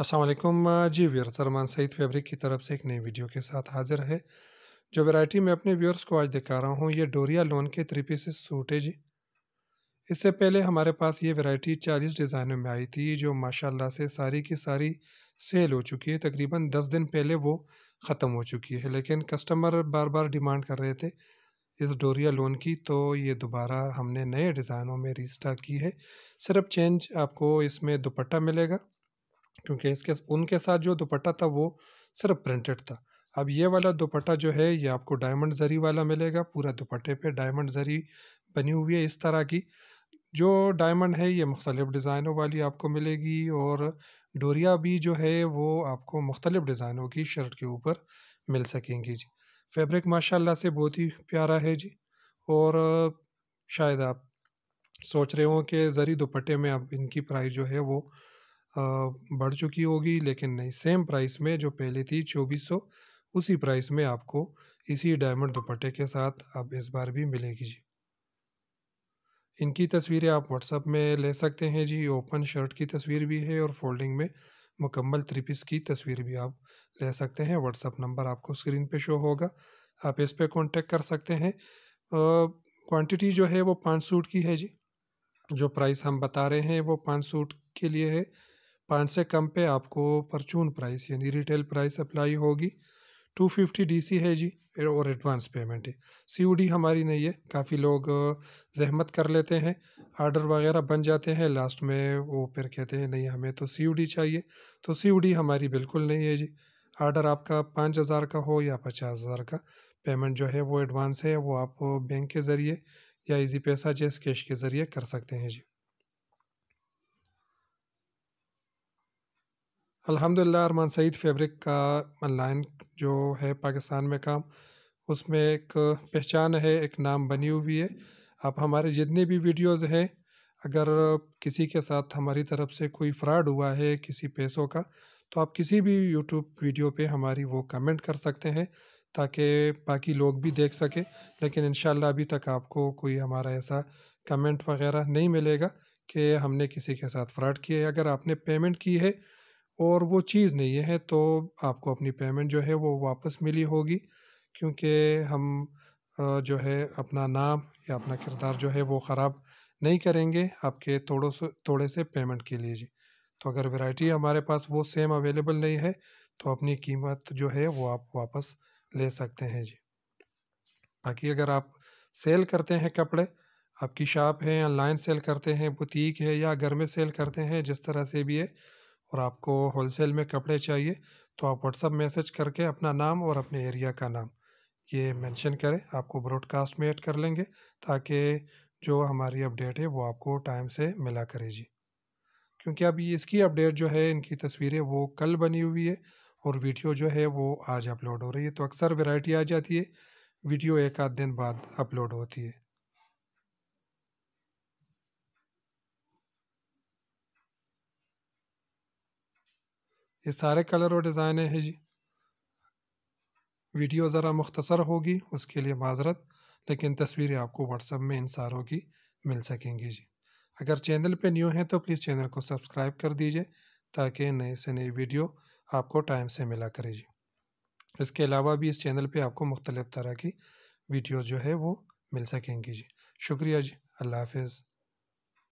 अस्सलाम जी viewers Arman Saeed fabric की तरफ से एक नई वीडियो के साथ हाजिर है जो वैरायटी मैं अपने व्यूअर्स को आज दिखा रहा हूँ ये डोरिया लोन के थ्री पीसेस सूट है जी इससे पहले हमारे पास ये वैरायटी चालीस डिज़ाइनों में आई थी जो माशाल्लाह से सारी की सारी सेल हो चुकी है तकरीबन दस दिन पहले वो ख़त्म हो चुकी है लेकिन कस्टमर बार बार डिमांड कर रहे थे इस डोरिया लोन की तो ये दोबारा हमने नए डिज़ाइनों में रिस्टा की है सिर्फ चेंज आपको इसमें दुपट्टा मिलेगा क्योंकि इसके उनके साथ जो दुपट्टा था वो सिर्फ प्रिंटेड था अब ये वाला दुपट्टा जो है ये आपको डायमंड जरी वाला मिलेगा पूरा दुपट्टे पे डायमंड जरी बनी हुई है इस तरह की जो डायमंड है ये मुख्तलिफ़ डिज़ाइनों वाली आपको मिलेगी और डोरिया भी जो है वो आपको मुख्तलिफ़ डिज़ाइनों की शर्ट के ऊपर मिल सकेंगी जी फैब्रिक माशाल्लाह से बहुत ही प्यारा है जी और शायद आप सोच रहे हो कि ज़री दुपट्टे में अब इनकी प्राइस जो है वो बढ़ चुकी होगी लेकिन नहीं सेम प्राइस में जो पहले थी चौबीस उसी प्राइस में आपको इसी डायमंड दुपट्टे के साथ अब इस बार भी मिलेगी जी। इनकी तस्वीरें आप व्हाट्सअप में ले सकते हैं जी, ओपन शर्ट की तस्वीर भी है और फ़ोल्डिंग में मुकम्मल त्रिपिस की तस्वीर भी आप ले सकते हैं। व्हाट्सअप नंबर आपको स्क्रीन पे शो होगा, आप इस पे कांटेक्ट कर सकते हैं। क्वांटिटी जो है वो पाँच सूट की है जी, जो प्राइस हम बता रहे हैं वो पाँच सूट के लिए है। पाँच से कम पे आपको परचून प्राइस यानी रिटेल प्राइस अप्लाई होगी टू फिफ्टी डी सी है जी और एडवांस पेमेंट है सी यू डी हमारी नहीं है काफ़ी लोग जहमत कर लेते हैं आर्डर वगैरह बन जाते हैं लास्ट में वो फिर कहते हैं नहीं हमें तो सी यू डी चाहिए तो सी यू डी हमारी बिल्कुल नहीं है जी आर्डर आपका पाँच हज़ार का हो या पचास हज़ार का पेमेंट जो है वो एडवांस है वो आप बैंक के ज़रिए या इजी पैसा जैस कैश के ज़रिए कर सकते हैं जी अल्हम्दुलिल्लाह अरमान सईद फैब्रिक का ऑनलाइन जो है पाकिस्तान में काम उसमें एक पहचान है एक नाम बनी हुई है आप हमारे जितने भी वीडियोस हैं अगर किसी के साथ हमारी तरफ से कोई फ्रॉड हुआ है किसी पैसों का तो आप किसी भी यूट्यूब वीडियो पे हमारी वो कमेंट कर सकते हैं ताकि बाकी लोग भी देख सकें लेकिन इन अभी तक आपको कोई हमारा ऐसा कमेंट वगैरह नहीं मिलेगा कि हमने किसी के साथ फ्रॉड किया है अगर आपने पेमेंट की है और वो चीज़ नहीं है तो आपको अपनी पेमेंट जो है वो वापस मिली होगी क्योंकि हम जो है अपना नाम या अपना किरदार जो है वो ख़राब नहीं करेंगे आपके थोड़ो से थोड़े से पेमेंट के लिए जी तो अगर वैरायटी हमारे पास वो सेम अवेलेबल नहीं है तो अपनी कीमत जो है वो आप वापस ले सकते हैं जी बाकी अगर आप सेल करते हैं कपड़े आपकी शॉप है ऑनलाइन लाइन सेल करते हैं बुटीक है या घर में सेल करते हैं जिस तरह से भी है और आपको होलसेल में कपड़े चाहिए तो आप व्हाट्सअप मैसेज करके अपना नाम और अपने एरिया का नाम ये मेंशन करें आपको ब्रॉडकास्ट में ऐड कर लेंगे ताकि जो हमारी अपडेट है वो आपको टाइम से मिला करे जी क्योंकि अब इसकी अपडेट जो है इनकी तस्वीरें वो कल बनी हुई है और वीडियो जो है वो आज अपलोड हो रही है तो अक्सर वेराइटी आ जाती है वीडियो एक आध दिन बाद अपलोड होती है ये सारे कलर और डिज़ाइन है जी वीडियो ज़रा मुख्तसर होगी उसके लिए माजरत लेकिन तस्वीरें आपको व्हाट्सअप में इन सारों की मिल सकेंगी जी अगर चैनल पे न्यू हैं तो प्लीज़ चैनल को सब्सक्राइब कर दीजिए ताकि नए से नई वीडियो आपको टाइम से मिला करे जी इसके अलावा भी इस चैनल पे आपको मुख्तलिफ़ तरह की वीडियो जो है वो मिल सकेंगी जी शुक्रिया जी अल्लाह हाफिज़